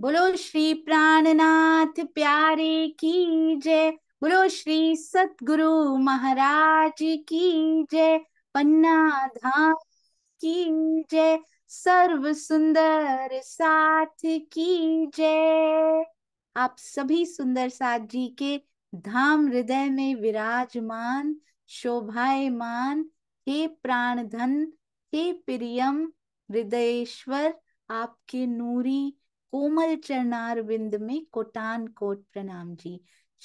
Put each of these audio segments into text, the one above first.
बोलो श्री प्राणनाथ प्यारे की जय बोलो श्री सतगुरु महाराज की जय पन्ना धाम की जय सर्व सुंदर साथ की जय आप सभी सुंदर साथ जी के धाम हृदय में विराजमान शोभायमान हे प्राण धन हे प्रियम हृदयेश्वर आपके नूरी कोमल चरणार विंद में कोटान कोट प्रणाम जी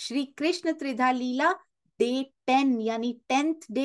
श्री कृष्ण त्रिधा लीला डे टेन यानी टेंथ डे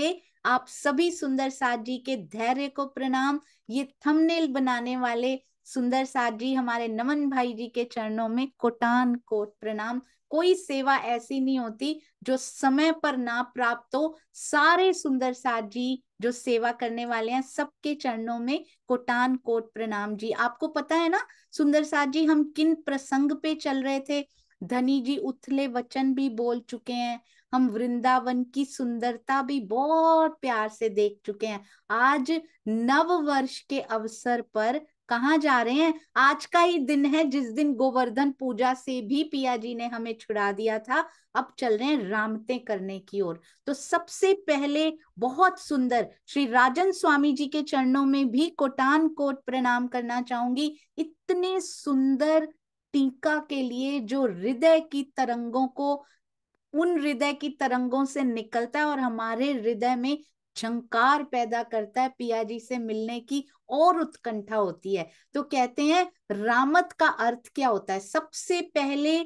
आप सभी सुंदर साथ जी के धैर्य को प्रणाम ये थंबनेल बनाने वाले सुंदर साथ जी हमारे नमन भाई जी के चरणों में कोटान कोट प्रणाम कोई सेवा ऐसी नहीं होती जो समय पर ना प्राप्त हो सारे सुंदर साथ जी जो सेवा करने वाले हैं सबके चरणों में कोटान कोट प्रणाम जी आपको पता है ना सुंदर साथ जी हम किन प्रसंग पे चल रहे थे धनी जी उथले वचन भी बोल चुके हैं हम वृंदावन की सुंदरता भी बहुत प्यार से देख चुके हैं आज नव वर्ष के अवसर पर कहाँ जा रहे हैं आज का ही दिन है जिस दिन गोवर्धन पूजा से भी पिया जी ने हमें छुड़ा दिया था अब चल रहे हैं रामते करने की ओर तो सबसे पहले बहुत सुंदर श्री राजन स्वामी जी के चरणों में भी कोटान कोट प्रणाम करना चाहूंगी इतने सुंदर टीका के लिए जो हृदय की तरंगों को उन हृदय की तरंगों से निकलता है और हमारे हृदय में झंकार पैदा करता है पियाजी से मिलने की और उत्कंठा होती है तो कहते हैं रामत का अर्थ क्या होता है सबसे पहले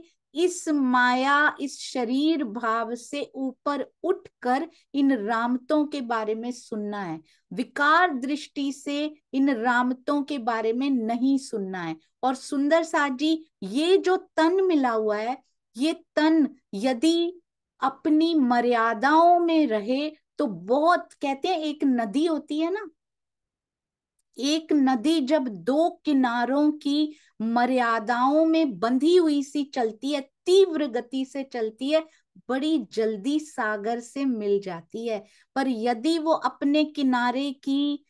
इस माया इस शरीर भाव से ऊपर उठकर इन रामतों के बारे में सुनना है विकार दृष्टि से इन रामतों के बारे में नहीं सुनना है और सुंदर साथ जी ये जो तन मिला हुआ है ये तन यदि अपनी मर्यादाओं में रहे तो बहुत कहते हैं एक नदी होती है ना एक नदी जब दो किनारों की मर्यादाओं में बंधी हुई सी चलती है तीव्र गति से चलती है बड़ी जल्दी सागर से मिल जाती है पर यदि वो अपने किनारे की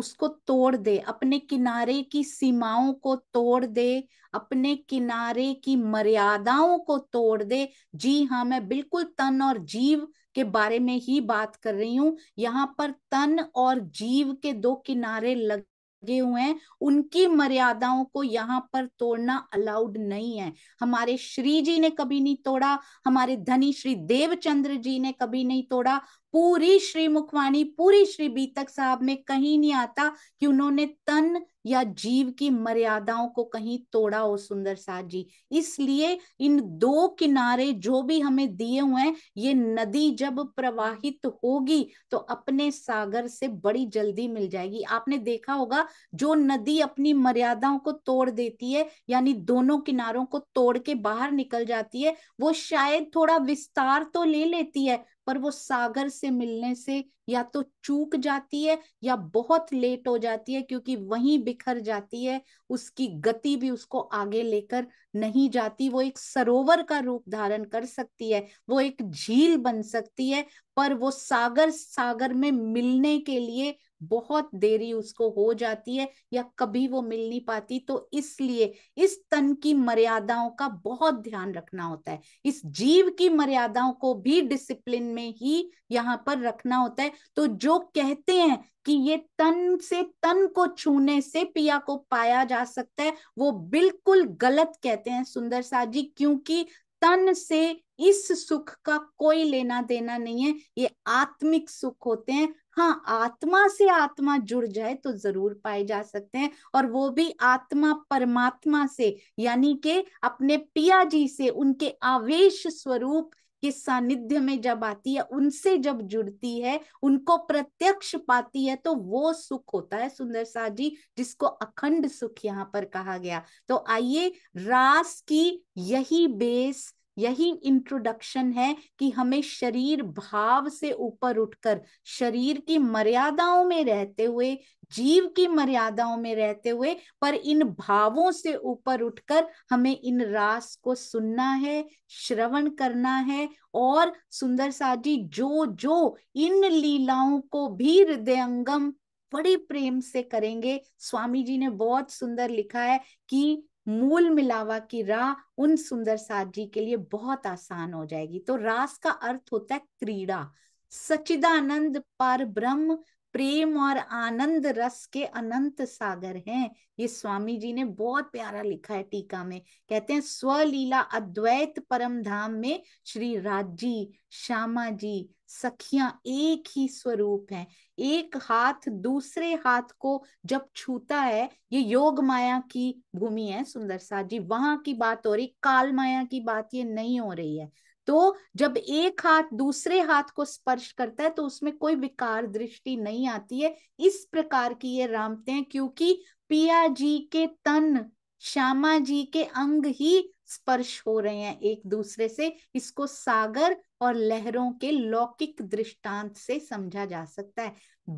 उसको तोड़ दे अपने किनारे की सीमाओं को तोड़ दे अपने किनारे की मर्यादाओं को तोड़ दे जी हाँ मैं बिल्कुल तन और जीव के बारे में ही बात कर रही हूँ यहाँ पर तन और जीव के दो किनारे लग लगे हुए हैं उनकी मर्यादाओं को यहाँ पर तोड़ना अलाउड नहीं है हमारे श्री जी ने कभी नहीं तोड़ा हमारे धनी श्री देवचंद्र जी ने कभी नहीं तोड़ा पूरी श्री मुखवाणी पूरी श्री बीतक साहब में कहीं नहीं आता कि उन्होंने तन या जीव की मर्यादाओं को कहीं तोड़ा हो सुंदर साहब जी इसलिए इन दो किनारे जो भी हमें दिए हुए हैं ये नदी जब प्रवाहित होगी तो अपने सागर से बड़ी जल्दी मिल जाएगी आपने देखा होगा जो नदी अपनी मर्यादाओं को तोड़ देती है यानी दोनों किनारों को तोड़ के बाहर निकल जाती है वो शायद थोड़ा विस्तार तो ले लेती है पर वो सागर से मिलने से या तो चूक जाती है या बहुत लेट हो जाती है क्योंकि वहीं बिखर जाती है उसकी गति भी उसको आगे लेकर नहीं जाती वो एक सरोवर का रूप धारण कर सकती है वो एक झील बन सकती है पर वो सागर सागर में मिलने के लिए बहुत देरी उसको हो जाती है या कभी वो मिल नहीं पाती तो इसलिए इस तन की मर्यादाओं का बहुत ध्यान रखना होता है इस जीव की मर्यादाओं को भी डिसिप्लिन में ही यहाँ पर रखना होता है तो जो कहते हैं कि ये तन से तन को छूने से पिया को पाया जा सकता है वो बिल्कुल गलत कहते हैं सुंदर साह जी क्योंकि तन से इस सुख का कोई लेना देना नहीं है ये आत्मिक सुख होते हैं हाँ आत्मा से आत्मा जुड़ जाए तो जरूर पाए जा सकते हैं और वो भी आत्मा परमात्मा से यानी के अपने पिया जी से उनके आवेश स्वरूप के सानिध्य में जब आती है उनसे जब जुड़ती है उनको प्रत्यक्ष पाती है तो वो सुख होता है सुंदर साह जी जिसको अखंड सुख यहाँ पर कहा गया तो आइए रास की यही बेस यही इंट्रोडक्शन है कि हमें शरीर भाव से ऊपर उठकर शरीर की मर्यादाओं में रहते हुए जीव की मर्यादाओं में रहते हुए पर इन भावों से ऊपर उठकर हमें इन रास को सुनना है श्रवण करना है और सुंदर साजी जो जो इन लीलाओं को भी हृदयंगम बड़े प्रेम से करेंगे स्वामी जी ने बहुत सुंदर लिखा है कि मूल मिलावा की राह उन सुंदर साध जी के लिए बहुत आसान हो जाएगी तो रास का अर्थ होता है क्रीड़ा सचिदानंद पर ब्रह्म प्रेम और आनंद रस के अनंत सागर हैं ये स्वामी जी ने बहुत प्यारा लिखा है टीका में कहते हैं स्वलीला अद्वैत परम धाम में श्री राजी श्यामा जी सखियां एक ही स्वरूप हैं एक हाथ दूसरे हाथ को जब छूता है ये योग माया की भूमि है सुंदर साह जी वहां की बात हो रही काल माया की बात ये नहीं हो रही है तो जब एक हाथ दूसरे हाथ को स्पर्श करता है तो उसमें कोई विकार दृष्टि नहीं आती है इस प्रकार की ये रामते हैं क्योंकि पिया जी के तन श्यामा जी के अंग ही स्पर्श हो रहे हैं एक दूसरे से इसको सागर और लहरों के लौकिक दृष्टांत से समझा जा सकता है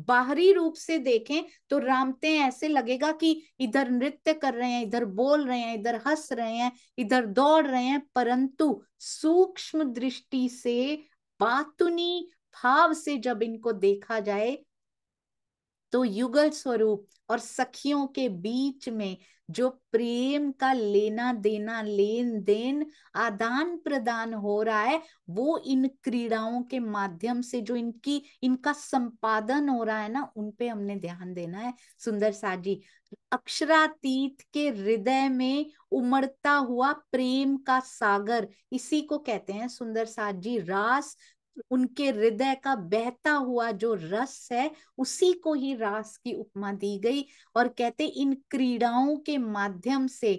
बाहरी रूप से देखें तो रामते ऐसे लगेगा कि इधर नृत्य कर रहे हैं इधर बोल रहे हैं इधर हंस रहे हैं इधर दौड़ रहे हैं परंतु सूक्ष्म दृष्टि से बातुनी भाव से जब इनको देखा जाए तो युगल स्वरूप और सखियों के बीच में जो प्रेम का लेना देना लेन देन आदान प्रदान हो रहा है वो इन क्रीड़ाओं के माध्यम से जो इनकी इनका संपादन हो रहा है ना उनपे हमने ध्यान देना है सुंदर साजी अक्षरातीत के हृदय में उमड़ता हुआ प्रेम का सागर इसी को कहते हैं सुंदर साजी रास उनके हृदय का बहता हुआ जो रस है उसी को ही रास की उपमा दी गई और कहते इन क्रीड़ाओं के माध्यम से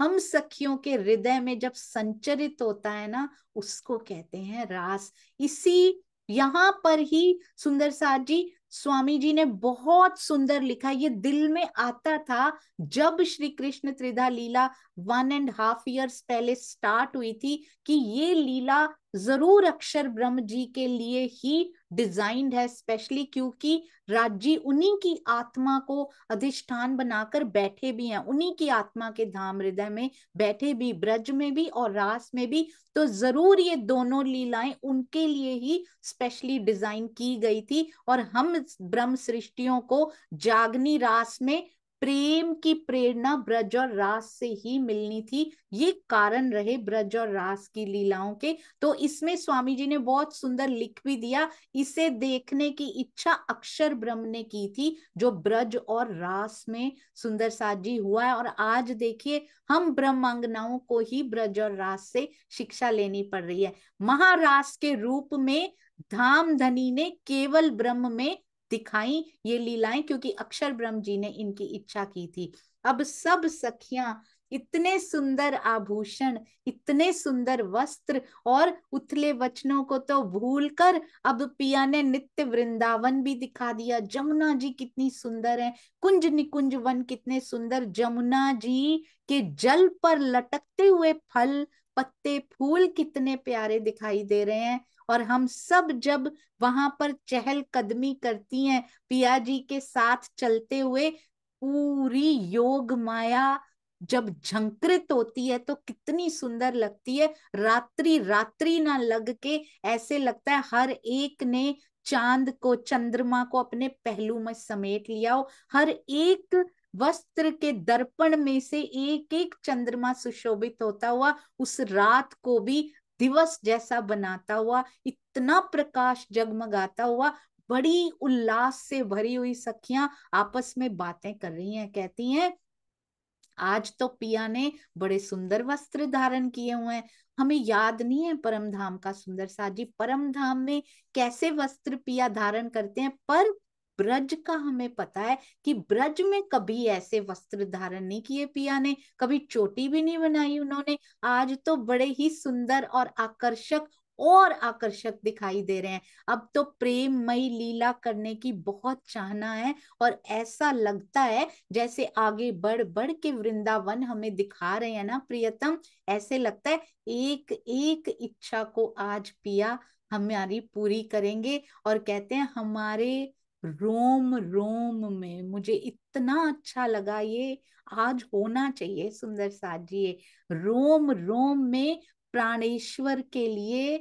हम सखियों के हृदय में जब संचरित होता है ना उसको कहते हैं रास इसी यहाँ पर ही सुंदर साहब जी स्वामी जी ने बहुत सुंदर लिखा ये दिल में आता था जब Shri Krishna Tridha Leela one and half years पहले स्टार्ट हुई थी कि ये लीला जरूर अक्षर ब्रह्म जी के लिए ही डिजाइंड है स्पेशली क्योंकि राज्य उन्हीं की आत्मा को अधिष्ठान बनाकर बैठे भी हैं उन्हीं की आत्मा के धाम हृदय में बैठे भी ब्रज में भी और रास में भी तो जरूर ये दोनों लीलाएं उनके लिए ही स्पेशली डिजाइन की गई थी और हम ब्रह्म सृष्टियों को जागनी रास में प्रेम की प्रेरणा ब्रज और रास से ही मिलनी थी ये कारण रहे ब्रज और रास की लीलाओं के तो इसमें स्वामी जी ने बहुत सुंदर लिख भी दिया इसे देखने की इच्छा अक्षर ब्रह्म ने की थी जो ब्रज और रास में सुंदर साजी हुआ है और आज देखिए हम ब्रह्मांगनाओं को ही ब्रज और रास से शिक्षा लेनी पड़ रही है महारास के रूप में धाम धनी ने केवल ब्रह्म में दिखाई ये लीलाएं क्योंकि अक्षर ब्रह्म जी ने इनकी इच्छा की थी अब सब सखियां इतने सुंदर आभूषण इतने सुंदर वस्त्र और उथले वचनों को तो भूल कर अब पिया ने नित्य वृंदावन भी दिखा दिया जमुना जी कितनी सुंदर है कुंज निकुंज वन कितने सुंदर जमुना जी के जल पर लटकते हुए फल पत्ते फूल कितने प्यारे दिखाई दे रहे हैं और हम सब जब वहां पर चहल कदमी करती हैं पिया जी के साथ चलते हुए पूरी योग माया जब झंकृत होती है तो कितनी सुंदर लगती है रात्रि रात्रि ना लग के ऐसे लगता है हर एक ने चांद को चंद्रमा को अपने पहलू में समेट लिया हो हर एक वस्त्र के दर्पण में से एक एक चंद्रमा सुशोभित होता हुआ उस रात को भी दिवस जैसा बनाता हुआ इतना प्रकाश जगमगाता हुआ बड़ी उल्लास से भरी हुई सखियां आपस में बातें कर रही हैं कहती हैं आज तो पिया ने बड़े सुंदर वस्त्र धारण किए हुए हैं हमें याद नहीं है परम धाम का सुंदर साजी परम धाम में कैसे वस्त्र पिया धारण करते हैं पर ब्रज का हमें पता है कि ब्रज में कभी ऐसे वस्त्र धारण नहीं किए पिया ने कभी चोटी भी नहीं बनाई उन्होंने आज तो बड़े ही सुंदर और आकर्षक और आकर्षक दिखाई दे रहे हैं अब तो प्रेम मई लीला करने की बहुत चाहना है और ऐसा लगता है जैसे आगे बढ़ बढ़ के वृंदावन हमें दिखा रहे हैं ना प्रियतम ऐसे लगता है एक एक इच्छा को आज पिया हमारी पूरी करेंगे और कहते हैं हमारे रोम रोम में मुझे इतना अच्छा लगा ये आज होना चाहिए सुंदर साजिए जी रोम रोम में प्राणेश्वर के लिए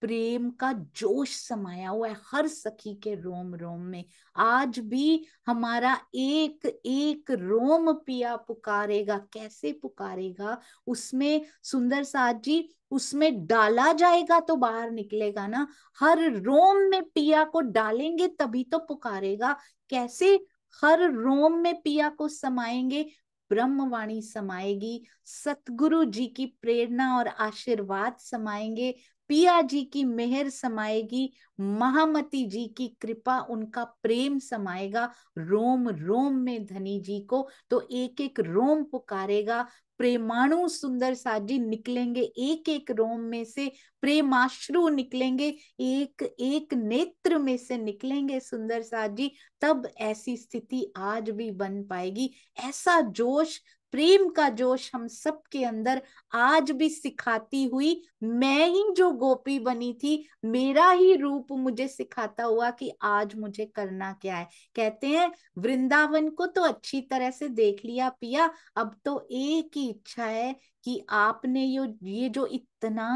प्रेम का जोश समाया हुआ है हर सखी के रोम रोम में आज भी हमारा एक एक रोम पिया पुकारेगा कैसे पुकारेगा उसमें सुंदर साथ जी उसमें डाला जाएगा तो बाहर निकलेगा ना हर रोम में पिया को डालेंगे तभी तो पुकारेगा कैसे हर रोम में पिया को समाएंगे ब्रह्मवाणी समाएगी सतगुरु जी की प्रेरणा और आशीर्वाद समाएंगे पिया जी की मेहर समाएगी महामती जी की कृपा उनका प्रेम समाएगा रोम रोम में धनी जी को तो एक एक रोम पुकारेगा प्रेमाणु सुंदर साजी निकलेंगे एक एक रोम में से प्रेमाश्रु निकलेंगे एक एक नेत्र में से निकलेंगे सुंदर साजी तब ऐसी स्थिति आज भी बन पाएगी ऐसा जोश प्रेम का जोश हम सब के अंदर आज भी सिखाती हुई मैं ही जो गोपी बनी थी मेरा ही रूप मुझे सिखाता हुआ कि आज मुझे करना क्या है कहते हैं वृंदावन को तो अच्छी तरह से देख लिया पिया अब तो एक ही इच्छा है कि आपने ये ये जो इतना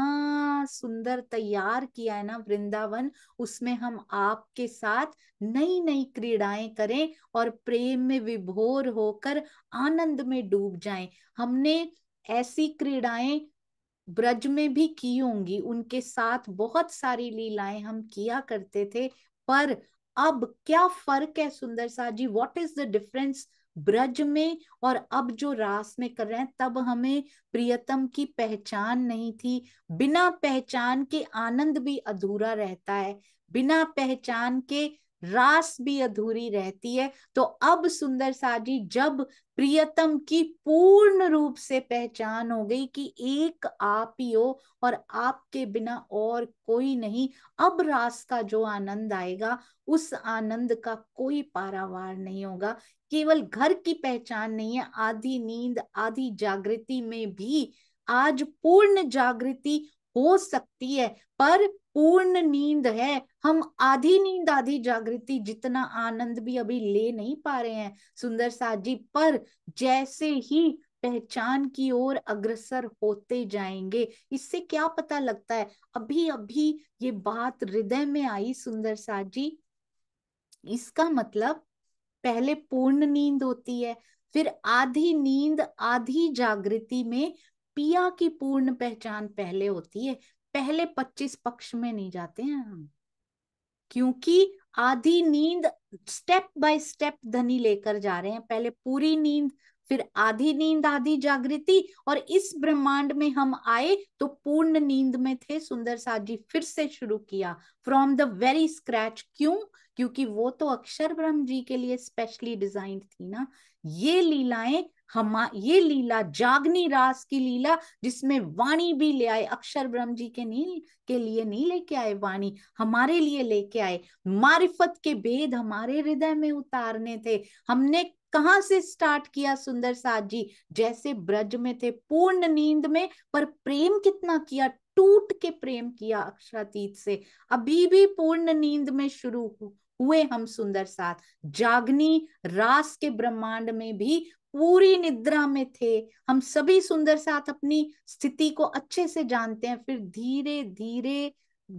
सुंदर तैयार किया है ना वृंदावन उसमें हम आपके साथ नई नई क्रीड़ाएं करें और प्रेम में विभोर होकर आनंद में डूब जाएं हमने ऐसी क्रीड़ाएं ब्रज में भी की होंगी उनके साथ बहुत सारी लीलाएं हम किया करते थे पर अब क्या फर्क है सुंदर सा जी what is the difference Braj में और अब जो रास में कर रहे हैं तब हमें प्रियतम की पहचान नहीं थी बिना पहचान के आनंद भी अधूरा रहता है बिना पहचान के रास भी अधूरी रहती है तो अब सुंदर साजी जब प्रियतम की पूर्ण रूप से पहचान हो गई कि एक आप ही हो और आपके बिना और कोई नहीं अब रास का जो आनंद आएगा उस आनंद का कोई पारावार नहीं होगा केवल घर की पहचान नहीं है आधी नींद आधी जागृति में भी आज पूर्ण जागृति हो सकती है पर पूर्ण नींद है हम आधी नींद आधी जागृति जितना आनंद भी अभी ले नहीं पा रहे हैं सुंदर साथ जी पर जैसे ही पहचान की ओर अग्रसर होते जाएंगे इससे क्या पता लगता है अभी अभी ये बात हृदय में आई सुंदर साथ जी इसका मतलब पहले पूर्ण नींद होती है फिर आधी नींद आधी जागृति में पिया की पूर्ण पहचान पहले होती है पहले पच्चीस पक्ष में नहीं जाते हैं हम क्योंकि आधी नींद स्टेप बाय स्टेप धनी लेकर जा रहे हैं पहले पूरी नींद फिर आधी नींद आधी जागृति और इस ब्रह्मांड में हम आए तो पूर्ण नींद में थे सुंदर साह जी फिर से शुरू किया फ्रॉम द वेरी स्क्रैच क्यों क्योंकि वो तो अक्षर ब्रह्म जी के लिए स्पेशली डिजाइन थी ना ये लीलाएं हम ये लीला जागनी रास की लीला जिसमें वाणी भी ले आए अक्षर ब्रह्म जी के नील के लिए नहीं लेके आए वाणी हमारे लिए लेके आए मारिफत के भेद हमारे हृदय में उतारने थे हमने कहाँ से स्टार्ट किया सुंदर साथ जी जैसे ब्रज में थे पूर्ण नींद में पर प्रेम कितना किया टूट के प्रेम किया अक्षरातीत से अभी भी पूर्ण नींद में शुरू हुए हम सुंदर साथ जागनी रास के ब्रह्मांड में भी पूरी निद्रा में थे हम सभी सुंदर साथ अपनी स्थिति को अच्छे से जानते हैं फिर धीरे धीरे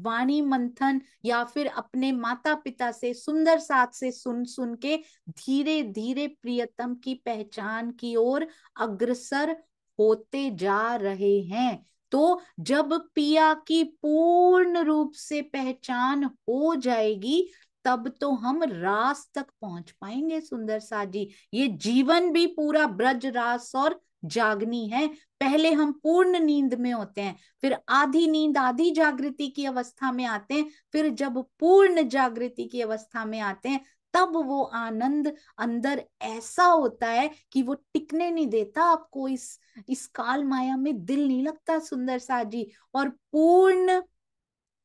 वाणी मंथन या फिर अपने माता पिता से सुंदर साथ से सुन सुन के धीरे धीरे प्रियतम की पहचान की ओर अग्रसर होते जा रहे हैं तो जब पिया की पूर्ण रूप से पहचान हो जाएगी तब तो हम रास तक पहुंच पाएंगे सुंदर सा जी ये जीवन भी पूरा ब्रज रास और जागनी है पहले हम पूर्ण नींद में होते हैं फिर आधी नींद आधी जागृति की अवस्था में आते हैं फिर जब पूर्ण जागृति की अवस्था में आते हैं तब वो आनंद अंदर ऐसा होता है कि वो टिकने नहीं देता आपको इस इस काल माया में दिल नहीं लगता सुंदर साजी और पूर्ण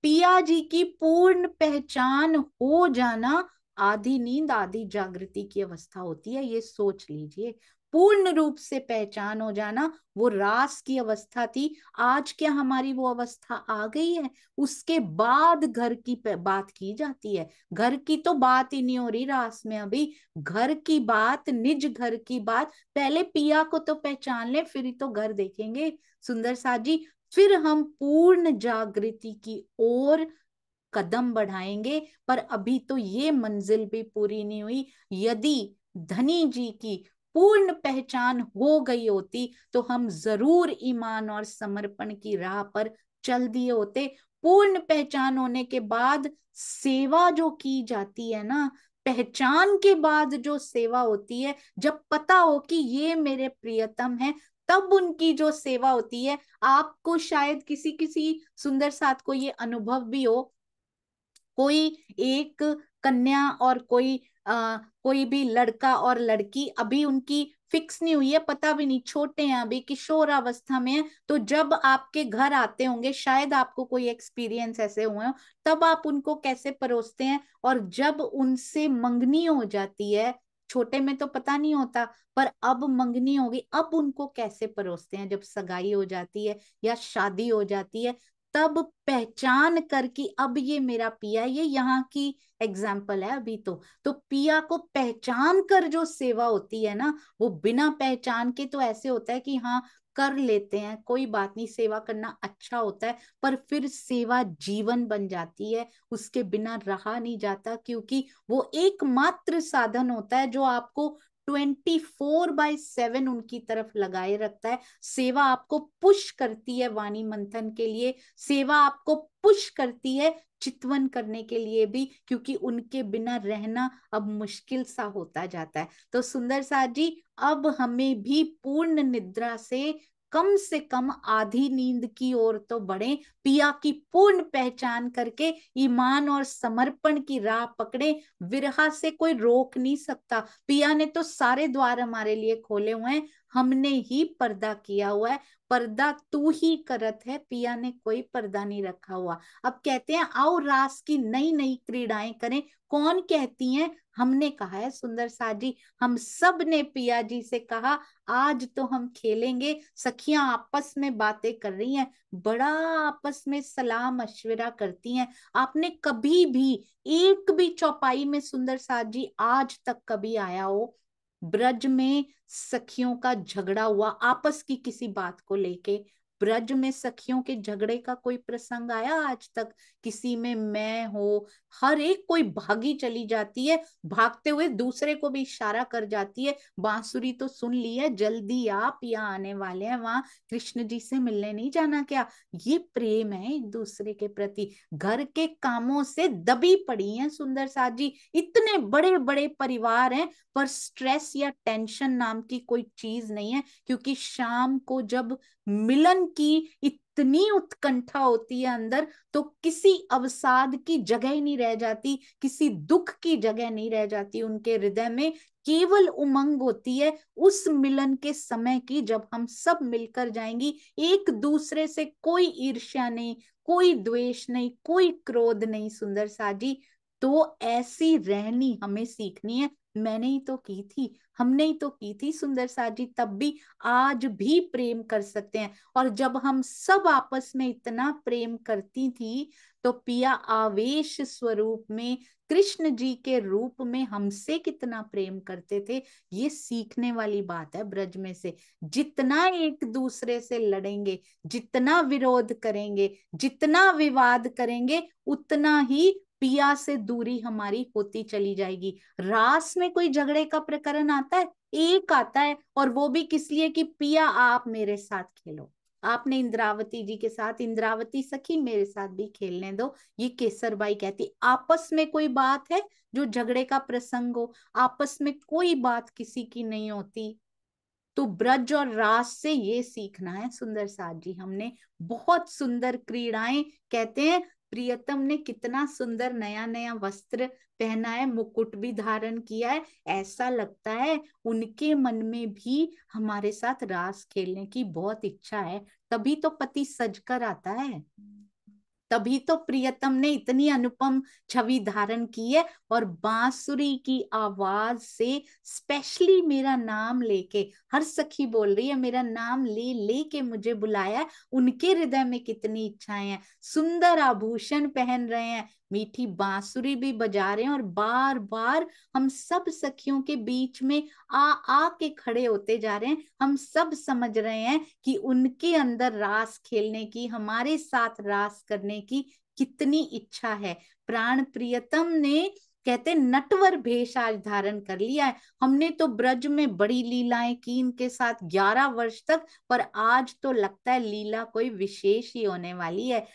पिया जी की पूर्ण पहचान हो जाना आधी नींद आधी जागृति की अवस्था होती है ये सोच लीजिए पूर्ण रूप से पहचान हो जाना वो रास की अवस्था थी आज क्या हमारी वो अवस्था आ गई है उसके बाद घर की बात की जाती है घर की तो बात ही नहीं हो रही रास में अभी घर की बात निज घर की बात पहले पिया को तो पहचान ले फिर ही तो घर देखेंगे सुंदर साहब जी फिर हम पूर्ण जागृति की ओर कदम बढ़ाएंगे पर अभी तो ये मंजिल भी पूरी नहीं हुई यदि धनी जी की पूर्ण पहचान हो गई होती तो हम जरूर ईमान और समर्पण की राह पर चल दिए होते पूर्ण पहचान होने के बाद सेवा जो की जाती है ना पहचान के बाद जो सेवा होती है जब पता हो कि ये मेरे प्रियतम है तब उनकी जो सेवा होती है आपको शायद किसी किसी सुंदर साथ को ये अनुभव भी हो कोई एक कन्या और कोई आ, कोई भी लड़का और लड़की अभी उनकी फिक्स नहीं हुई है पता भी नहीं छोटे हैं अभी किशोर अवस्था में है तो जब आपके घर आते होंगे शायद आपको कोई एक्सपीरियंस ऐसे हुए हो तब आप उनको कैसे परोसते हैं और जब उनसे मंगनी हो जाती है छोटे में तो पता नहीं होता पर अब मंगनी होगी अब उनको कैसे परोसते हैं जब सगाई हो जाती है या शादी हो जाती है तब पहचान कर कि अब ये मेरा पिया ये यहाँ की एग्जाम्पल है अभी तो तो पिया को पहचान कर जो सेवा होती है ना वो बिना पहचान के तो ऐसे होता है कि हाँ कर लेते हैं कोई बात नहीं सेवा करना अच्छा होता है पर फिर सेवा जीवन बन जाती है उसके बिना रहा नहीं जाता क्योंकि वो एकमात्र साधन होता है जो आपको ट्वेंटी फोर बाय सेवन उनकी तरफ लगाए रखता है सेवा आपको पुश करती है वाणी मंथन के लिए सेवा आपको पुश करती है चितवन करने के लिए भी क्योंकि उनके बिना रहना अब मुश्किल सा होता जाता है तो सुंदर साहब जी अब हमें भी पूर्ण निद्रा से कम से कम आधी नींद की ओर तो बढ़े पिया की पूर्ण पहचान करके ईमान और समर्पण की राह पकड़े विरहा से कोई रोक नहीं सकता पिया ने तो सारे द्वार हमारे लिए खोले हुए हैं हमने ही पर्दा किया हुआ है पर्दा तू ही करत है पिया ने कोई पर्दा नहीं रखा हुआ अब कहते हैं आओ रास की नई नई क्रीड़ाएं करें कौन कहती हैं हमने कहा है सुंदर सा जी हम सब ने पिया जी से कहा आज तो हम खेलेंगे सखियां आपस में बातें कर रही हैं बड़ा आपस में सलाम मशविरा करती हैं आपने कभी भी एक भी चौपाई में सुंदर सा जी आज तक कभी आया हो ब्रज में सखियों का झगड़ा हुआ आपस की किसी बात को लेके ब्रज में सखियों के झगड़े का कोई प्रसंग आया आज तक किसी में मैं हो हर एक कोई भागी चली जाती है भागते हुए दूसरे को भी इशारा कर जाती है बांसुरी तो सुन ली है जल्दी आप यहाँ आने वाले हैं वहां कृष्ण जी से मिलने नहीं जाना क्या ये प्रेम है एक दूसरे के प्रति घर के कामों से दबी पड़ी है सुंदर साथ जी इतने बड़े बड़े परिवार हैं पर स्ट्रेस या टेंशन नाम की कोई चीज नहीं है क्योंकि शाम को जब मिलन की इतनी उत्कंठा होती है अंदर तो किसी अवसाद की जगह ही नहीं रह जाती किसी दुख की जगह नहीं रह जाती उनके हृदय में केवल उमंग होती है उस मिलन के समय की जब हम सब मिलकर जाएंगी एक दूसरे से कोई ईर्ष्या नहीं कोई द्वेष नहीं कोई क्रोध नहीं सुंदर साजी तो ऐसी रहनी हमें सीखनी है मैंने ही तो की थी हमने ही तो की थी सुंदर जी तब भी आज भी प्रेम कर सकते हैं और जब हम सब आपस में इतना प्रेम करती थी तो पिया आवेश स्वरूप में कृष्ण जी के रूप में हमसे कितना प्रेम करते थे ये सीखने वाली बात है ब्रज में से जितना एक दूसरे से लड़ेंगे जितना विरोध करेंगे जितना विवाद करेंगे उतना ही पिया से दूरी हमारी होती चली जाएगी रास में कोई झगड़े का प्रकरण आता है एक आता है और वो भी किस लिए कि पिया आप मेरे साथ खेलो आपने इंद्रावती जी के साथ इंद्रावती सखी मेरे साथ भी खेलने दो ये केसरबाई कहती आपस में कोई बात है जो झगड़े का प्रसंग हो आपस में कोई बात किसी की नहीं होती तो ब्रज और रास से ये सीखना है सुंदर साथ जी हमने बहुत सुंदर क्रीड़ाएं कहते हैं प्रियतम ने कितना सुंदर नया नया वस्त्र पहना है मुकुट भी धारण किया है ऐसा लगता है उनके मन में भी हमारे साथ रास खेलने की बहुत इच्छा है तभी तो पति सज कर आता है तभी तो प्रियतम ने इतनी अनुपम छवि धारण की है और बांसुरी की आवाज से स्पेशली मेरा नाम लेके हर सखी बोल रही है मेरा नाम ले ले के मुझे बुलाया उनके हृदय में कितनी इच्छाएं हैं सुंदर आभूषण पहन रहे हैं मीठी बांसुरी भी बजा रहे हैं और बार बार हम सब सखियों के बीच में आ आ के खड़े होते जा रहे हैं हम सब समझ रहे हैं कि उनके अंदर रास खेलने की हमारे साथ रास करने की कितनी इच्छा है प्राण प्रियतम ने कहते नटवर भेष आज धारण कर लिया है हमने तो ब्रज में बड़ी लीलाएं की इनके साथ ग्यारह वर्ष तक पर आज तो लगता है लीला कोई विशेष ही होने वाली है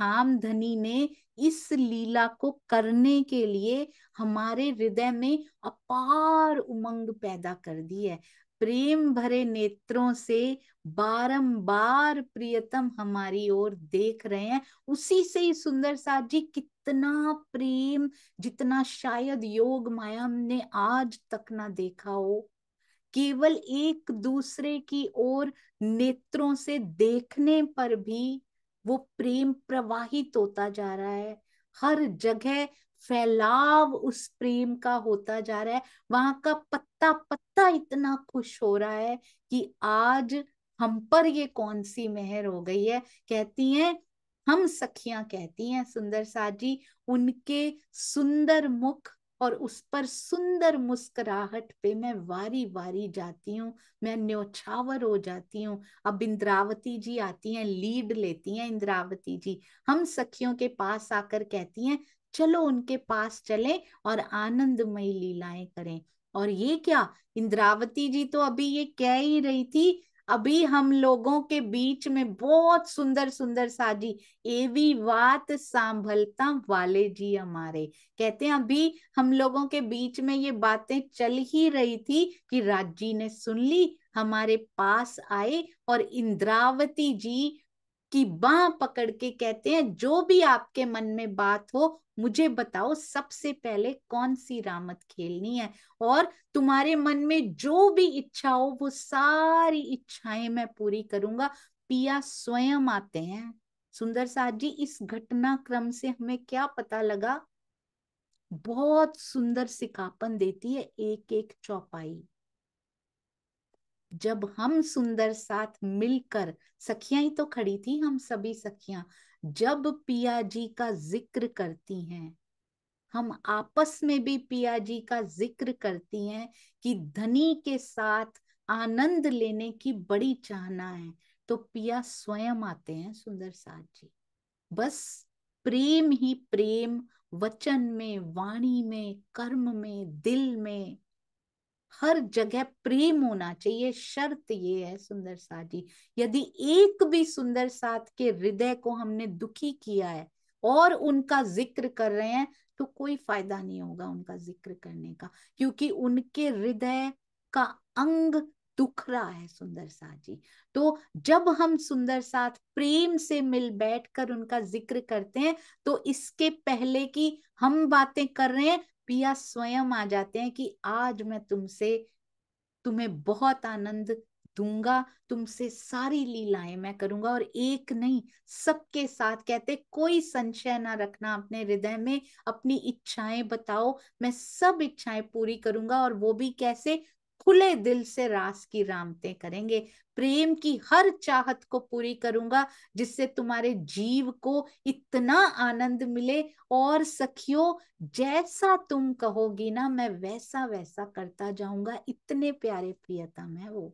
थाम धनी ने इस लीला को करने के लिए हमारे हृदय में अपार उमंग पैदा कर दी है प्रेम भरे नेत्रों से बारंबार प्रियतम हमारी ओर देख रहे हैं उसी से ही सुंदर साहब जी कितना प्रेम जितना शायद योग माया ने आज तक ना देखा हो केवल एक दूसरे की ओर नेत्रों से देखने पर भी वो प्रेम प्रवाहित होता जा रहा है हर जगह फैलाव उस प्रेम का होता जा रहा है वहां का पत्ता पत्ता इतना खुश हो रहा है कि आज हम पर ये कौन सी मेहर हो गई है कहती हैं हम सखियां कहती हैं सुंदर साजी उनके सुंदर मुख और उस पर सुंदर मुस्कुराहट पे मैं वारी वारी जाती हूँ मैं न्योछावर हो जाती हूँ अब इंद्रावती जी आती हैं लीड लेती हैं इंद्रावती जी हम सखियों के पास आकर कहती हैं चलो उनके पास चलें और आनंदमयी लीलाएं करें और ये क्या इंद्रावती जी तो अभी ये कह ही रही थी अभी हम लोगों के बीच में बहुत सुंदर सुंदर साजी एवी बात सांभलता वाले जी हमारे कहते हैं अभी हम लोगों के बीच में ये बातें चल ही रही थी कि राज जी ने सुन ली हमारे पास आए और इंद्रावती जी की बाह पकड़ के कहते हैं जो भी आपके मन में बात हो मुझे बताओ सबसे पहले कौन सी रामत खेलनी है और तुम्हारे मन में जो भी इच्छा हो वो सारी इच्छाएं मैं पूरी करूंगा पिया स्वयं आते हैं सुंदर साहब जी इस घटना क्रम से हमें क्या पता लगा बहुत सुंदर सिकापन देती है एक एक चौपाई जब हम सुंदर साथ मिलकर सखियां ही तो खड़ी थी हम सभी सखियां जब पिया जी का जिक्र करती हैं हम आपस में भी पिया जी का जिक्र करती हैं कि धनी के साथ आनंद लेने की बड़ी चाहना है तो पिया स्वयं आते हैं सुंदर साथ जी बस प्रेम ही प्रेम वचन में वाणी में कर्म में दिल में हर जगह प्रेम होना चाहिए शर्त ये है सुंदर जी यदि एक भी सुंदर साथ के हृदय को हमने दुखी किया है और उनका जिक्र कर रहे हैं तो कोई फायदा नहीं होगा उनका जिक्र करने का क्योंकि उनके हृदय का अंग दुख रहा है सुंदर साथ जी तो जब हम सुंदर साथ प्रेम से मिल बैठ कर उनका जिक्र करते हैं तो इसके पहले की हम बातें कर रहे हैं पिया स्वयं आ जाते हैं कि आज मैं तुमसे तुम्हें बहुत आनंद दूंगा तुमसे सारी लीलाएं मैं करूंगा और एक नहीं सबके साथ कहते कोई संशय ना रखना अपने हृदय में अपनी इच्छाएं बताओ मैं सब इच्छाएं पूरी करूंगा और वो भी कैसे खुले दिल से रास की रामते करेंगे प्रेम की हर चाहत को पूरी करूंगा जिससे तुम्हारे जीव को इतना आनंद मिले और सखियो जैसा तुम कहोगी ना मैं वैसा वैसा करता जाऊंगा इतने प्यारे प्रियतम है वो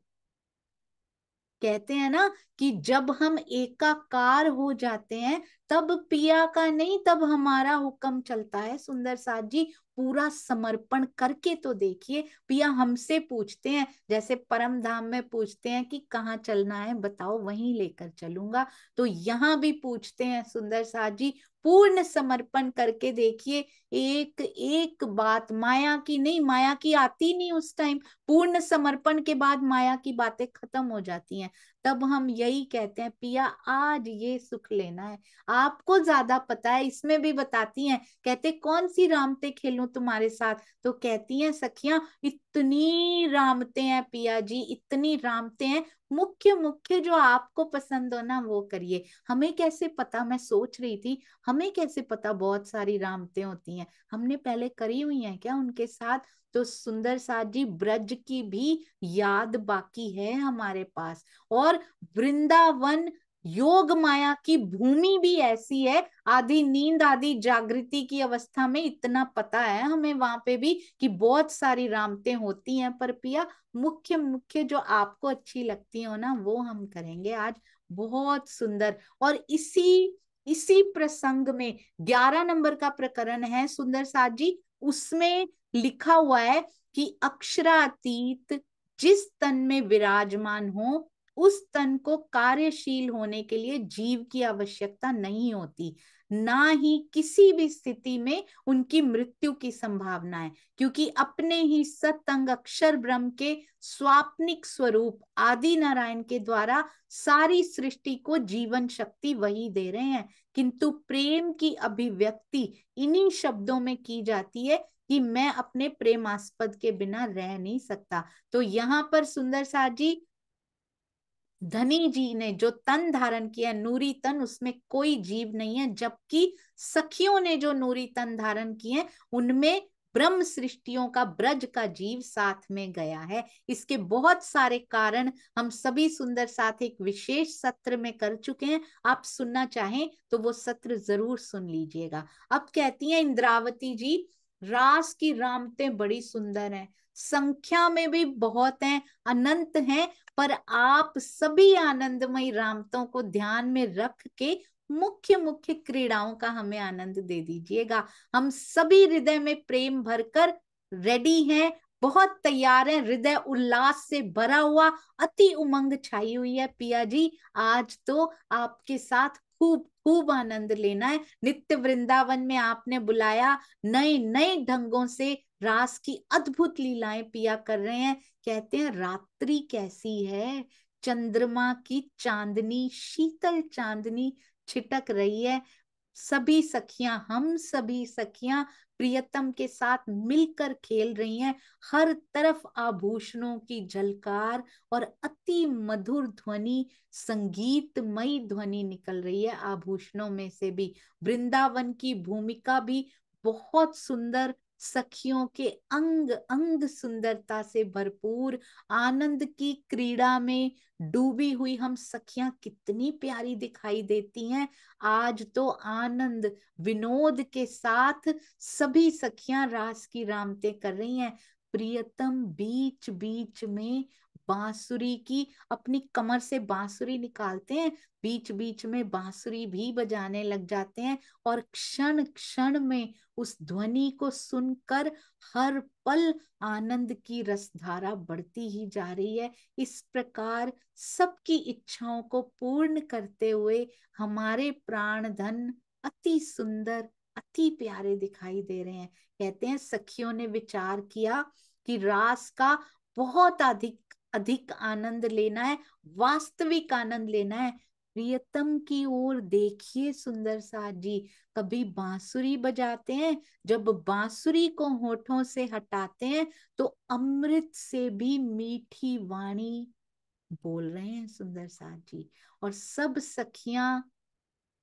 कहते हैं ना कि जब हम एकाकार हो जाते हैं तब पिया का नहीं तब हमारा हुक्म चलता है सुंदर साथ जी पूरा समर्पण करके तो देखिए पिया हमसे पूछते हैं जैसे परम धाम में पूछते हैं कि कहाँ चलना है बताओ वहीं लेकर चलूंगा तो यहाँ भी पूछते हैं सुंदर साथ जी पूर्ण समर्पण करके देखिए एक एक बात माया की नहीं माया की आती नहीं उस टाइम पूर्ण समर्पण के बाद माया की बातें खत्म हो जाती हैं तब हम यही कहते हैं पिया आज ये सुख लेना है आपको ज्यादा पता है इसमें भी बताती हैं कहते कौन सी रामते खेलू तुम्हारे साथ तो कहती हैं सखियां इतनी रामते हैं पिया जी इतनी रामते हैं मुख्य मुख्य जो आपको पसंद हो ना वो करिए हमें कैसे पता मैं सोच रही थी हमें कैसे पता बहुत सारी रामते होती हैं हमने पहले करी हुई हैं क्या उनके साथ तो सुंदर साथ जी ब्रज की भी याद बाकी है हमारे पास और वृंदावन योग माया की भूमि भी ऐसी है आदि नींद आदि जागृति की अवस्था में इतना पता है हमें वहां पे भी कि बहुत सारी रामते होती हैं पर पिया मुख्य मुख्य जो आपको अच्छी लगती हो ना वो हम करेंगे आज बहुत सुंदर और इसी इसी प्रसंग में ग्यारह नंबर का प्रकरण है सुंदर साथ जी उसमें लिखा हुआ है कि अक्षरातीत जिस तन में विराजमान हो उस तन को कार्यशील होने के लिए जीव की आवश्यकता नहीं होती ना ही किसी भी स्थिति में उनकी मृत्यु की संभावना है क्योंकि अपने ही सतंग अक्षर ब्रह्म के स्वाप्निक स्वरूप आदि नारायण के द्वारा सारी सृष्टि को जीवन शक्ति वही दे रहे हैं किंतु प्रेम की अभिव्यक्ति इन्हीं शब्दों में की जाती है कि मैं अपने प्रेमास्पद के बिना रह नहीं सकता तो यहाँ पर सुंदर साहब जी धनी जी ने जो तन धारण किया नूरी तन उसमें कोई जीव नहीं है जबकि सखियों ने जो नूरी तन धारण किए उनमें ब्रह्म सृष्टियों का ब्रज का जीव साथ में गया है इसके बहुत सारे कारण हम सभी सुंदर साथ एक विशेष सत्र में कर चुके हैं आप सुनना चाहें तो वो सत्र जरूर सुन लीजिएगा अब कहती हैं इंद्रावती जी रास की रामते बड़ी सुंदर है संख्या में भी बहुत हैं अनंत हैं पर आप सभी आनंदमय रामतों को ध्यान में रख के मुख्य मुख्य क्रीड़ाओं का हमें आनंद दे दीजिएगा हम सभी हृदय में प्रेम भरकर रेडी हैं बहुत तैयार हैं हृदय उल्लास से भरा हुआ अति उमंग छाई हुई है पिया जी आज तो आपके साथ खूब खूब आनंद लेना है नित्य वृंदावन में आपने बुलाया नए नए ढंगों से रास की अद्भुत लीलाएं पिया कर रहे हैं कहते हैं रात्रि कैसी है चंद्रमा की चांदनी शीतल चांदनी छिटक रही है सभी सखियां हम सभी सखियां प्रियतम के साथ मिलकर खेल रही हैं हर तरफ आभूषणों की झलकार और अति मधुर ध्वनि संगीतमयी ध्वनि निकल रही है आभूषणों में से भी वृंदावन की भूमिका भी बहुत सुंदर सखियों के अंग अंग सुंदरता से भरपूर आनंद की क्रीड़ा में डूबी हुई हम सखियां कितनी प्यारी दिखाई देती हैं आज तो आनंद विनोद के साथ सभी सखियां रास की रामते कर रही हैं प्रियतम बीच बीच में बांसुरी की अपनी कमर से बांसुरी निकालते हैं बीच बीच में बांसुरी भी बजाने लग जाते हैं और क्षण क्षण में उस ध्वनि को सुनकर हर पल आनंद की रसधारा बढ़ती ही जा रही है इस प्रकार सबकी इच्छाओं को पूर्ण करते हुए हमारे प्राण धन अति सुंदर अति प्यारे दिखाई दे रहे हैं कहते हैं सखियों ने विचार किया कि रास का बहुत अधिक अधिक आनंद लेना है वास्तविक आनंद लेना है प्रियतम की ओर देखिए सुंदर साथ जी कभी बांसुरी बजाते हैं जब बांसुरी को होठों से हटाते हैं तो अमृत से भी मीठी वाणी बोल रहे हैं सुंदर साथ जी और सब सखियां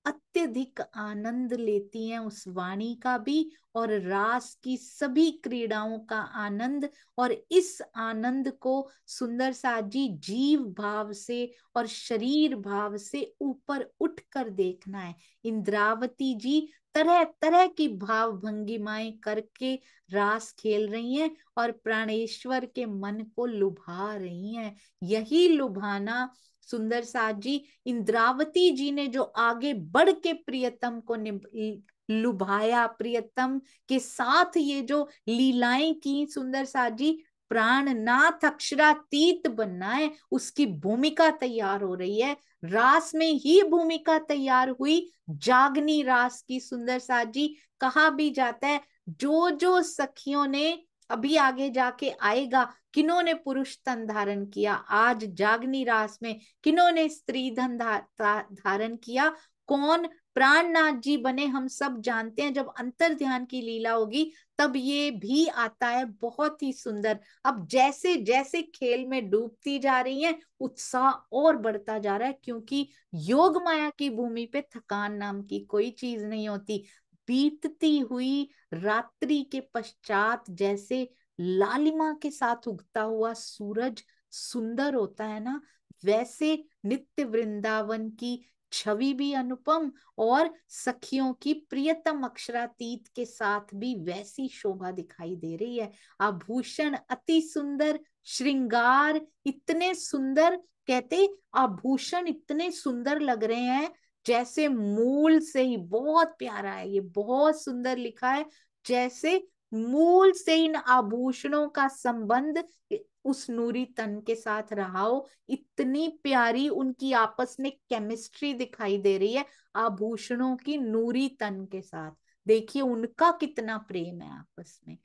अत्यधिक आनंद लेती हैं उस वाणी का भी और रास की सभी क्रीड़ाओं का आनंद और इस आनंद को सुंदर साथ जी जीव भाव से और शरीर भाव से ऊपर उठकर देखना है इंद्रावती जी तरह तरह की भाव भंगिमाएं करके रास खेल रही हैं और प्राणेश्वर के मन को लुभा रही हैं यही लुभाना सुंदर साथ जी इंद्रावती जी ने जो आगे बढ़ के प्रियतम को लुभाया प्रियतम के साथ ये जो लीलाएं की सुंदर साथ जी प्राणनाथ अक्षरातीत बनना है उसकी भूमिका तैयार हो रही है रास में ही भूमिका तैयार हुई जागनी रास की सुंदर साजी कहा भी जाता है जो जो सखियों ने अभी आगे जाके आएगा किन्होंने पुरुष तन धारण किया आज जागनी रास में किन्होंने स्त्री धन धारण किया कौन प्राणनाथ जी बने हम सब जानते हैं जब अंतर ध्यान की लीला होगी तब ये भी आता है बहुत ही सुंदर अब जैसे जैसे खेल में डूबती जा रही है उत्साह और बढ़ता जा रहा है क्योंकि योग माया की भूमि पे थकान नाम की कोई चीज नहीं होती बीतती हुई रात्रि के पश्चात जैसे लालिमा के साथ उगता हुआ सूरज सुंदर होता है ना वैसे नित्य वृंदावन की छवि भी अनुपम और सखियों की प्रियतम अक्षरातीत के साथ भी वैसी शोभा दिखाई दे रही है आभूषण अति सुंदर श्रृंगार इतने सुंदर कहते आभूषण इतने सुंदर लग रहे हैं जैसे मूल से ही बहुत प्यारा है ये बहुत सुंदर लिखा है जैसे मूल से इन आभूषणों का संबंध उस नूरी तन के साथ रहा हो इतनी प्यारी उनकी आपस में केमिस्ट्री दिखाई दे रही है आभूषणों की नूरी तन के साथ देखिए उनका कितना प्रेम है आपस में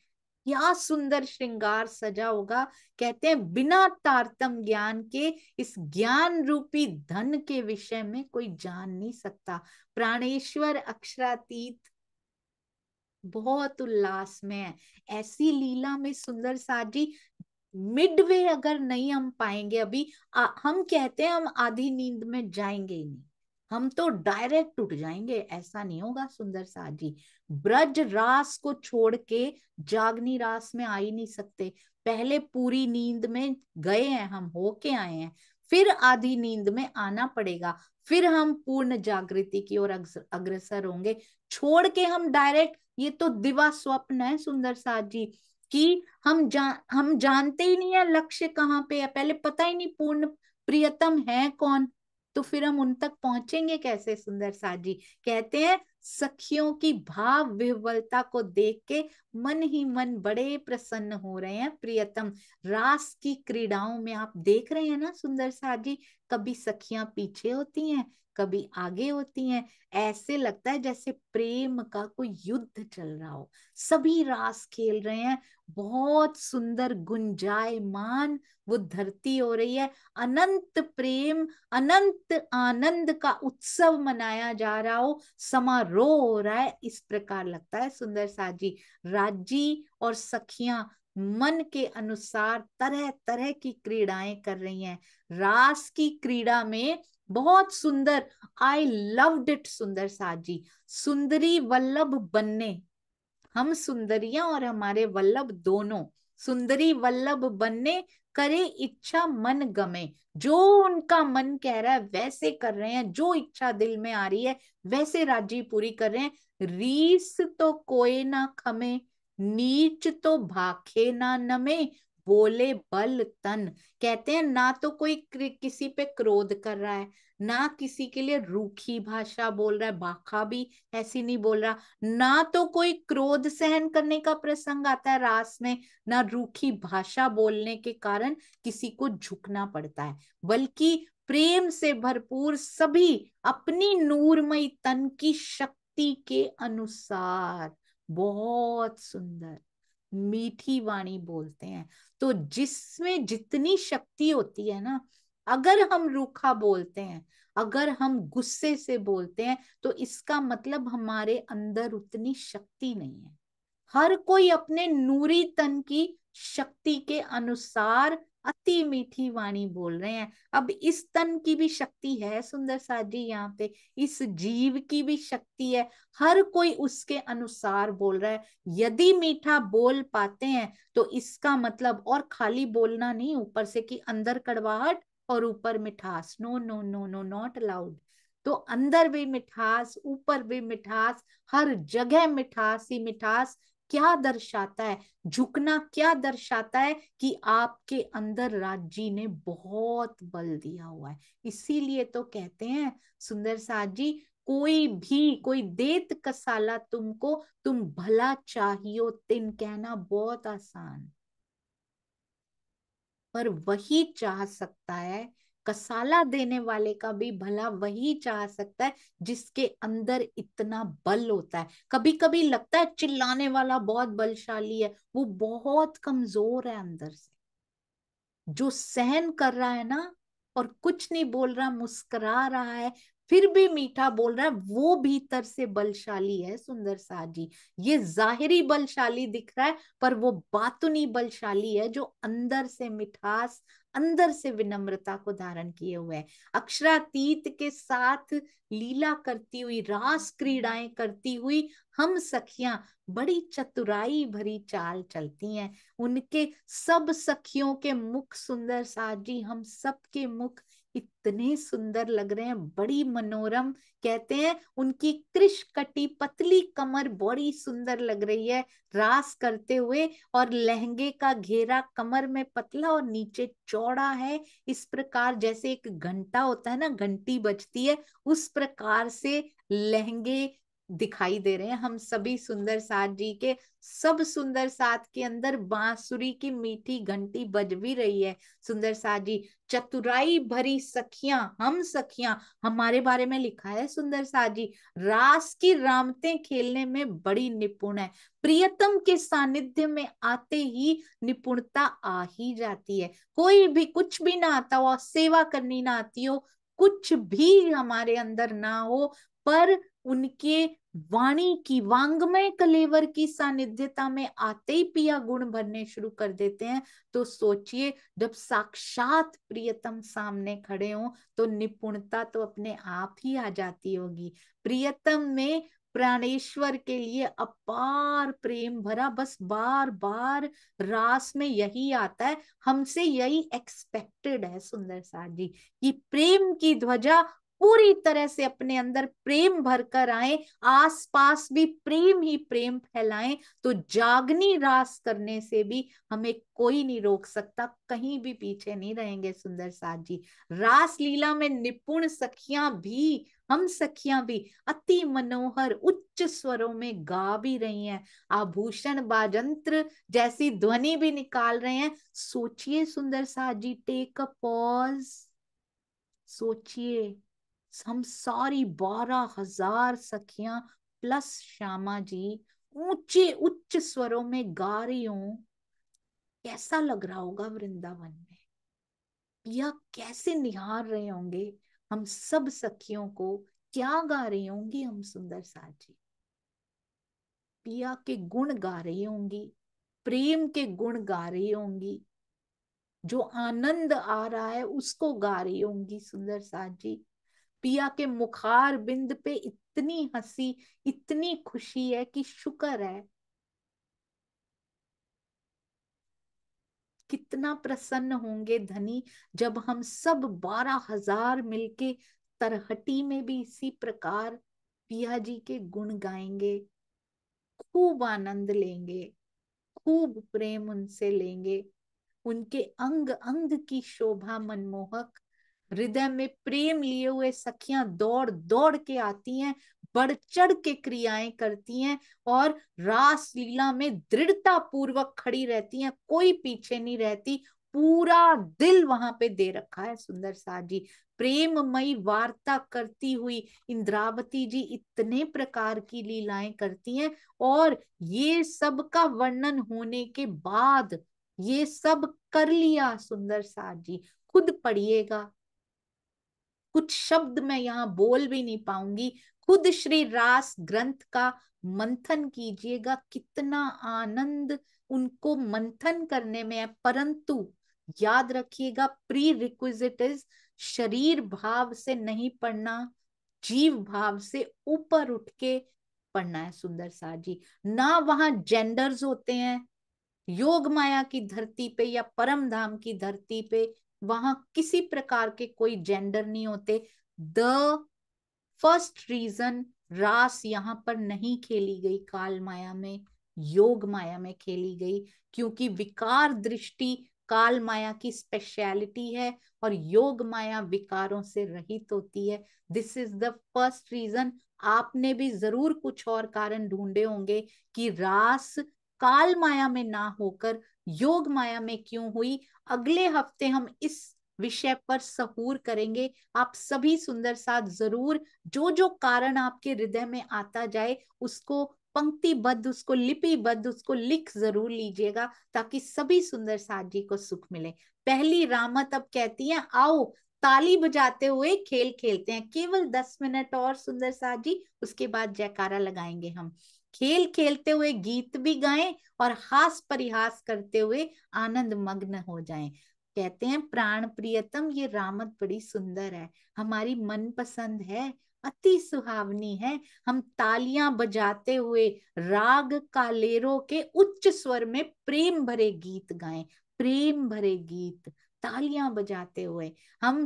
क्या सुंदर श्रृंगार सजा होगा कहते हैं बिना तारतम ज्ञान के इस ज्ञान रूपी धन के विषय में कोई जान नहीं सकता प्राणेश्वर अक्षरातीत बहुत उल्लास में है ऐसी लीला में सुंदर साजी मिडवे अगर नहीं हम पाएंगे अभी आ, हम कहते हैं हम आधी नींद में जाएंगे ही नहीं हम तो डायरेक्ट टूट जाएंगे ऐसा नहीं होगा सुंदर साथ जी ब्रज रास को छोड़ के जागनी रास में आ ही नहीं सकते पहले पूरी नींद में गए हैं हम होके आए हैं फिर आधी नींद में आना पड़ेगा फिर हम पूर्ण जागृति की ओर अग्रसर होंगे छोड़ के हम डायरेक्ट ये तो दिवा स्वप्न है सुंदर साथ जी कि हम जा हम जानते ही नहीं है लक्ष्य कहाँ पे है पहले पता ही नहीं पूर्ण प्रियतम है कौन तो फिर हम उन तक पहुंचेंगे कैसे सुंदर साजी जी कहते हैं सखियों की भाव विवलता को देख के मन ही मन बड़े प्रसन्न हो रहे हैं प्रियतम रास की क्रीड़ाओं में आप देख रहे हैं ना सुंदर साजी जी कभी सखियां पीछे होती हैं कभी आगे होती हैं ऐसे लगता है जैसे प्रेम का कोई युद्ध चल रहा हो सभी रास खेल रहे हैं बहुत सुंदर गुंजायमान वो धरती हो रही है अनंत प्रेम अनंत आनंद का उत्सव मनाया जा रहा हो समारोह हो रहा है इस प्रकार लगता है सुंदर साजी राजी और सखियां मन के अनुसार तरह तरह की क्रीड़ाएं कर रही हैं रास की क्रीड़ा में बहुत सुंदर आई लव इट सुंदर साजी सुंदरी वल्लभ बनने हम सुंदरिया और हमारे वल्लभ दोनों सुंदरी वल्लभ बनने करे इच्छा मन गमे जो उनका मन कह रहा है वैसे कर रहे हैं जो इच्छा दिल में आ रही है वैसे राजी पूरी कर रहे हैं रीस तो कोई ना खमे नीच तो भाखे ना नमे बोले बल तन कहते हैं ना तो कोई किसी पे क्रोध कर रहा है ना किसी के लिए रूखी भाषा बोल रहा है भाखा भी ऐसी नहीं बोल रहा ना तो कोई क्रोध सहन करने का प्रसंग आता है रास में ना रूखी भाषा बोलने के कारण किसी को झुकना पड़ता है बल्कि प्रेम से भरपूर सभी अपनी नूरमयी तन की शक्ति के अनुसार बहुत सुंदर मीठी वाणी बोलते हैं तो जिसमें जितनी शक्ति होती है ना अगर हम रूखा बोलते हैं अगर हम गुस्से से बोलते हैं तो इसका मतलब हमारे अंदर उतनी शक्ति नहीं है हर कोई अपने नूरी तन की शक्ति के अनुसार अति मीठी वाणी बोल रहे हैं अब इस तन की भी शक्ति है सुंदर साथ जी यहाँ पे इस जीव की भी शक्ति है हर कोई उसके अनुसार बोल रहा है यदि मीठा बोल पाते हैं तो इसका मतलब और खाली बोलना नहीं ऊपर से कि अंदर कड़वाहट और ऊपर मिठास no no no no not allowed तो अंदर भी मिठास ऊपर भी मिठास हर जगह मिठास ही मिठास क्या दर्शाता है झुकना क्या दर्शाता है कि आपके अंदर राजी ने बहुत बल दिया हुआ है इसीलिए तो कहते हैं सुंदर साहब जी कोई भी कोई देत कसाला तुमको तुम भला चाहियो तिन कहना बहुत आसान पर वही चाह सकता है कसाला देने वाले का भी भला वही चाह सकता है जिसके अंदर इतना बल होता है कभी कभी लगता है चिल्लाने वाला बहुत बलशाली है वो बहुत कमजोर है अंदर से जो सहन कर रहा है ना और कुछ नहीं बोल रहा मुस्करा रहा है फिर भी मीठा बोल रहा है वो भीतर से बलशाली है सुंदर शाह जी ये जाहिरी बलशाली दिख रहा है पर वो बातुनी बलशाली है जो अंदर से मिठास अंदर से विनम्रता को धारण किए हुए है अक्षरातीत के साथ लीला करती हुई रास क्रीड़ाएं करती हुई हम सखियां बड़ी चतुराई भरी चाल चलती हैं उनके सब सखियों के मुख सुंदर साजी हम सबके मुख इतने सुंदर लग रहे हैं बड़ी मनोरम कहते हैं उनकी कृष कटी पतली कमर बड़ी सुंदर लग रही है रास करते हुए और लहंगे का घेरा कमर में पतला और नीचे चौड़ा है इस प्रकार जैसे एक घंटा होता है ना घंटी बजती है उस प्रकार से लहंगे दिखाई दे रहे हैं हम सभी सुंदर साथ जी के सब सुंदर साथ के अंदर बांसुरी की मीठी घंटी बज भी रही है सुंदर साथ जी चतुराई भरी सखियां हम सखियां हमारे बारे में लिखा है सुंदर साथ जी रास की रामते खेलने में बड़ी निपुण है प्रियतम के सानिध्य में आते ही निपुणता आ ही जाती है कोई भी कुछ भी ना आता हो सेवा करनी ना आती हो कुछ भी हमारे अंदर ना हो पर उनके वाणी की वांग्मय कलेवर की सानिध्यता में आते ही पिया गुण भरने शुरू कर देते हैं तो सोचिए जब साक्षात प्रियतम सामने खड़े हो तो निपुणता तो अपने आप ही आ जाती होगी प्रियतम में प्राणेश्वर के लिए अपार प्रेम भरा बस बार बार रास में यही आता है हमसे यही एक्सपेक्टेड है सुंदर सार जी कि प्रेम की ध्वजा पूरी तरह से अपने अंदर प्रेम भरकर आए आसपास भी प्रेम ही प्रेम फैलाएं तो जागनी रास करने से भी हमें कोई नहीं रोक सकता कहीं भी पीछे नहीं रहेंगे सुंदर साथ जी रास लीला में निपुण सखिया भी हम सखियां भी अति मनोहर उच्च स्वरों में गा भी रही हैं आभूषण बाजंत्र जैसी ध्वनि भी निकाल रहे हैं सोचिए सुंदर साहब जी टेक अ पॉज सोचिए हम सारी बारह हजार सखियां प्लस श्यामा जी ऊंचे उच्च स्वरों में गा रही हूं कैसा लग रहा होगा वृंदावन में पिया कैसे निहार रहे होंगे हम सब सखियों को क्या गा रही होंगी हम सुंदर साजी पिया के गुण गा रही होंगी प्रेम के गुण गा रही होंगी जो आनंद आ रहा है उसको गा रही होंगी सुंदर साजी पिया के मुखार बिंद पे इतनी हंसी इतनी खुशी है कि शुक्र है कितना प्रसन्न होंगे धनी जब हम सब बारह हजार मिलके तरहटी में भी इसी प्रकार पिया जी के गुण गाएंगे खूब आनंद लेंगे खूब प्रेम उनसे लेंगे उनके अंग अंग की शोभा मनमोहक हृदय में प्रेम लिए हुए सखियां दौड़ दौड़ के आती हैं बढ़ चढ़ के क्रियाएं करती हैं और रास लीला में दृढ़ता पूर्वक खड़ी रहती हैं कोई पीछे नहीं रहती पूरा दिल वहां पे दे रखा है सुंदर साथ जी प्रेमयी वार्ता करती हुई इंद्रावती जी इतने प्रकार की लीलाएं करती हैं और ये सब का वर्णन होने के बाद ये सब कर लिया सुंदर साथ जी खुद पढ़िएगा कुछ शब्द मैं यहाँ बोल भी नहीं पाऊंगी खुद श्री रास ग्रंथ का मंथन कीजिएगा कितना आनंद उनको मंथन करने में है परंतु याद रखिएगा प्री रिक्विजिट शरीर भाव से नहीं पढ़ना जीव भाव से ऊपर उठ के पढ़ना है सुंदर साह जी ना वहां जेंडर्स होते हैं योग माया की धरती पे या परम धाम की धरती पे वहां किसी प्रकार के कोई जेंडर नहीं होते द फर्स्ट रीजन रास यहाँ पर नहीं खेली गई काल माया में योग माया में खेली गई क्योंकि विकार दृष्टि काल माया की स्पेशलिटी है और योग माया विकारों से रहित होती है this is the first reason आपने भी जरूर कुछ और कारण ढूंढे होंगे कि रास काल माया में ना होकर योग माया में क्यों हुई अगले हफ्ते हम इस विषय पर सहूर करेंगे आप सभी सुंदर साथ जरूर जो जो कारण आपके हृदय में आता जाए उसको पंक्तिबद्ध उसको लिपिबद्ध उसको लिख जरूर लीजिएगा ताकि सभी सुंदर साथ जी को सुख मिले पहली रामत अब कहती है आओ ताली बजाते हुए खेल खेलते हैं केवल दस मिनट और सुंदर साथ जी उसके बाद जयकारा लगाएंगे हम खेल खेलते हुए गीत भी गाएं और हास परिहास करते हुए आनंद मग्न हो जाएं कहते हैं प्राण प्रियतम ये रामद बड़ी सुंदर है हमारी मन पसंद है अति सुहावनी है हम तालियां बजाते हुए राग कालेरों के उच्च स्वर में प्रेम भरे गीत गाएं प्रेम भरे गीत तालियां बजाते हुए हम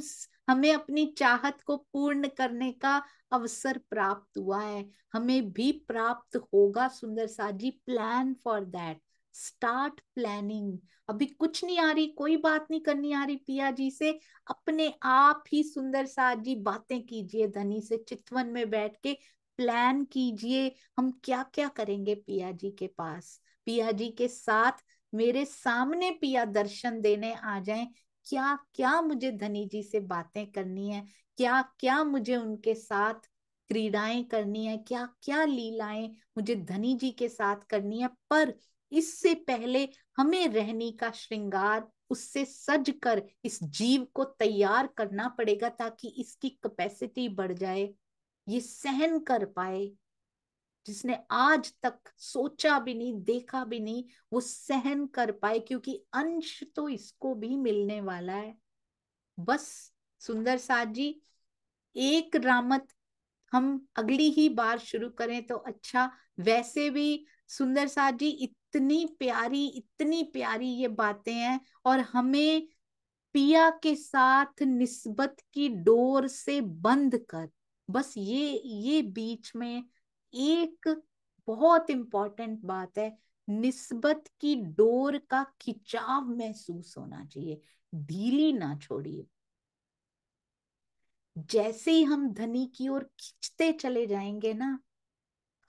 हमें अपनी चाहत को पूर्ण करने का अवसर प्राप्त हुआ है हमें भी प्राप्त होगा सुंदर सा जी plan for that start planning अभी कुछ नहीं आ रही कोई बात नहीं करनी आ रही पिया जी से अपने आप ही सुंदर सा जी बातें कीजिए धनी से चितवन में बैठ के प्लान कीजिए हम क्या क्या करेंगे पिया जी के पास पिया जी के साथ मेरे सामने पिया दर्शन देने आ जाएं क्या क्या मुझे धनी जी से बातें करनी है क्या क्या मुझे उनके साथ क्रीड़ाएं करनी है क्या क्या लीलाएं मुझे धनी जी के साथ करनी है पर इससे पहले हमें रहनी का श्रृंगार उससे सज कर इस जीव को तैयार करना पड़ेगा ताकि इसकी कैपेसिटी बढ़ जाए ये सहन कर पाए जिसने आज तक सोचा भी नहीं देखा भी नहीं वो सहन कर पाए क्योंकि अंश तो इसको भी मिलने वाला है बस सुंदर साथ जी एक रामत हम अगली ही बार शुरू करें तो अच्छा वैसे भी सुंदर साथ जी इतनी प्यारी इतनी प्यारी ये बातें हैं और हमें पिया के साथ निस्बत की डोर से बंद कर बस ये ये बीच में एक बहुत इंपॉर्टेंट बात है निस्बत की डोर का खिंचाव महसूस होना चाहिए ढीली ना छोड़िए जैसे ही हम धनी की ओर खींचते चले जाएंगे ना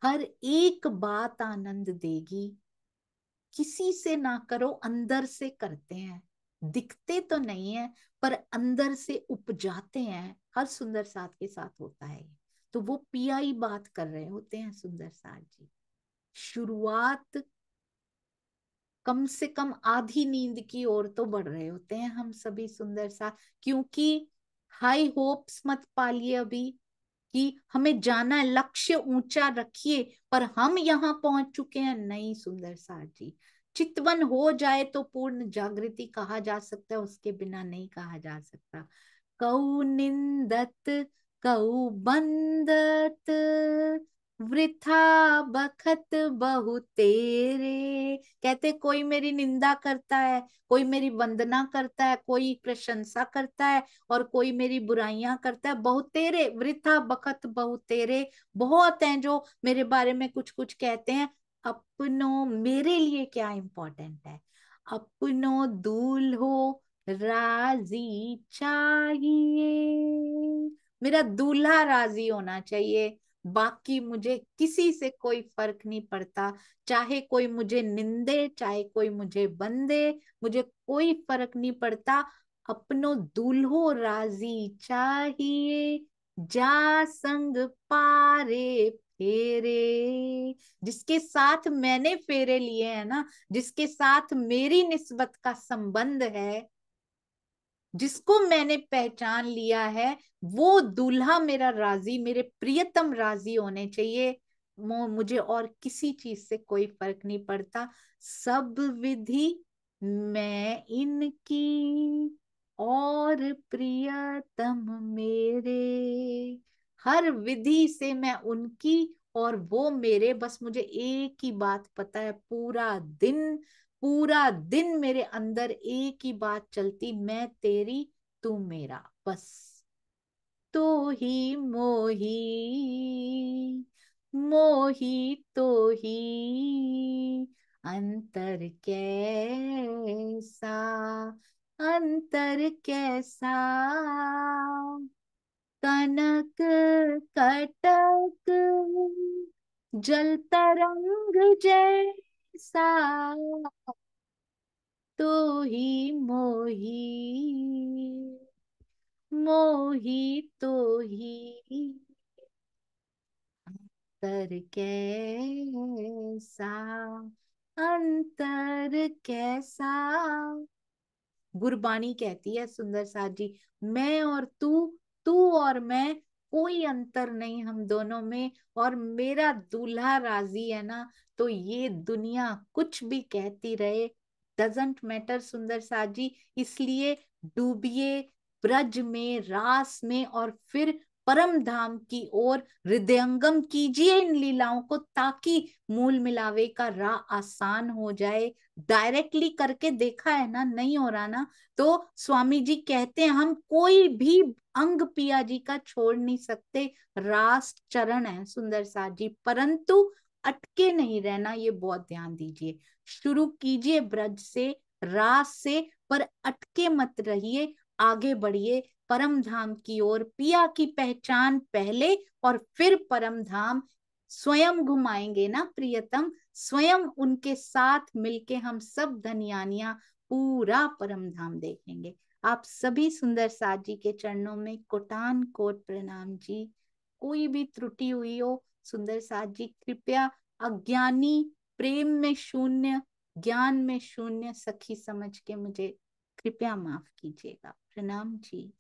हर एक बात आनंद देगी किसी से ना करो अंदर से करते हैं दिखते तो नहीं है पर अंदर से उपजाते हैं हर सुंदर साथ के साथ होता है तो वो पीआई बात कर रहे होते हैं सुंदर साथ जी शुरुआत कम से कम आधी नींद की ओर तो बढ़ रहे होते हैं हम सभी सुंदर सा क्योंकि हाई होप्स मत पालिए अभी कि हमें जाना है लक्ष्य ऊंचा रखिए पर हम यहाँ पहुंच चुके हैं नहीं सुंदर सार जी चितवन हो जाए तो पूर्ण जागृति कहा जा सकता है उसके बिना नहीं कहा जा सकता कौ निंदत कऊ बंदत वृथा बखत बहु तेरे कहते कोई मेरी निंदा करता है कोई मेरी वंदना करता है कोई प्रशंसा करता है और कोई मेरी बुराइयां करता है बहु तेरे वृथा बखत बहु तेरे बहुत हैं जो मेरे बारे में कुछ कुछ कहते हैं अपनों मेरे लिए क्या इंपॉर्टेंट है अपनों हो राजी चाहिए मेरा दूल्हा राजी होना चाहिए बाकी मुझे किसी से कोई फर्क नहीं पड़ता चाहे कोई मुझे निंदे चाहे कोई मुझे बंदे मुझे कोई फर्क नहीं पड़ता अपनो दूल्हो राजी चाहिए जा संग पारे फेरे जिसके साथ मैंने फेरे लिए है ना जिसके साथ मेरी निस्बत का संबंध है जिसको मैंने पहचान लिया है वो दूल्हा मेरा राजी मेरे प्रियतम राजी होने चाहिए मुझे और किसी चीज से कोई फर्क नहीं पड़ता सब विधि मैं इनकी और प्रियतम मेरे हर विधि से मैं उनकी और वो मेरे बस मुझे एक ही बात पता है पूरा दिन पूरा दिन मेरे अंदर एक ही बात चलती मैं तेरी तू मेरा बस तो ही मोही मोही तो ही अंतर कैसा अंतर कैसा कनक कटक जल तरंग जय सा तो ही मोही मोही तो ही अंतर कैसा अंतर कैसा गुरबानी कहती है सुंदर साथ जी मैं और तू तू और मैं कोई अंतर नहीं हम दोनों में और मेरा दूल्हा राजी है ना तो ये दुनिया कुछ भी कहती रहे डजेंट मैटर सुंदर साजी इसलिए डूबिए ब्रज में रास में और फिर परम धाम की ओर हृदयंगम कीजिए इन लीलाओं को ताकि मूल मिलावे का राह आसान हो जाए डायरेक्टली करके देखा है ना नहीं हो रहा ना तो स्वामी जी कहते हैं हम कोई भी अंग पिया जी का छोड़ नहीं सकते रास चरण है सुंदर साथ जी परंतु अटके नहीं रहना ये बहुत ध्यान दीजिए शुरू कीजिए ब्रज से रास से पर अटके मत रहिए आगे बढ़िए परम धाम की ओर पिया की पहचान पहले और फिर परम धाम स्वयं घुमाएंगे ना प्रियतम स्वयं उनके साथ मिलके हम सब धनियानिया पूरा परम धाम देखेंगे आप सभी सुंदर साथ जी के चरणों में कोटान कोट प्रणाम जी कोई भी त्रुटि हुई हो सुंदर साथ जी कृपया अज्ञानी प्रेम में शून्य ज्ञान में शून्य सखी समझ के मुझे कृपया माफ कीजिएगा प्रणाम जी